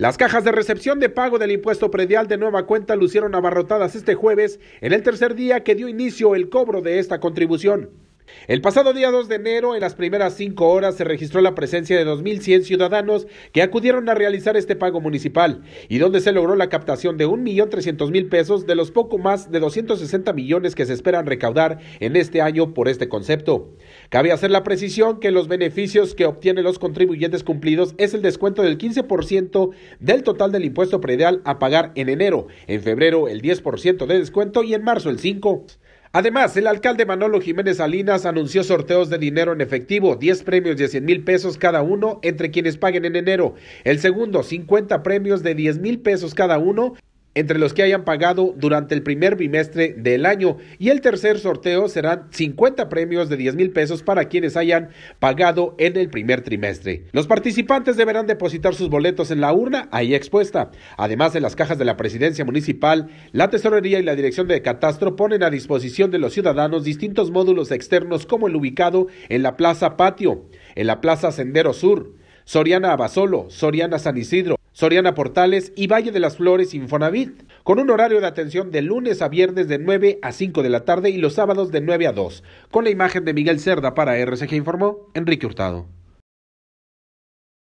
Las cajas de recepción de pago del impuesto predial de nueva cuenta lucieron abarrotadas este jueves en el tercer día que dio inicio el cobro de esta contribución. El pasado día 2 de enero, en las primeras cinco horas, se registró la presencia de 2.100 ciudadanos que acudieron a realizar este pago municipal y donde se logró la captación de 1.300.000 pesos de los poco más de 260 millones que se esperan recaudar en este año por este concepto. Cabe hacer la precisión que los beneficios que obtienen los contribuyentes cumplidos es el descuento del 15% del total del impuesto predial a pagar en enero, en febrero el 10% de descuento y en marzo el 5%. Además, el alcalde Manolo Jiménez Salinas anunció sorteos de dinero en efectivo, 10 premios de 100 mil pesos cada uno entre quienes paguen en enero. El segundo, 50 premios de 10 mil pesos cada uno entre los que hayan pagado durante el primer bimestre del año. Y el tercer sorteo serán 50 premios de 10 mil pesos para quienes hayan pagado en el primer trimestre. Los participantes deberán depositar sus boletos en la urna ahí expuesta. Además, de las cajas de la Presidencia Municipal, la Tesorería y la Dirección de Catastro ponen a disposición de los ciudadanos distintos módulos externos como el ubicado en la Plaza Patio, en la Plaza Sendero Sur, Soriana Abasolo, Soriana San Isidro, Soriana Portales y Valle de las Flores Infonavit, con un horario de atención de lunes a viernes de 9 a 5 de la tarde y los sábados de 9 a 2, con la imagen de Miguel Cerda para RCG Informó, Enrique Hurtado.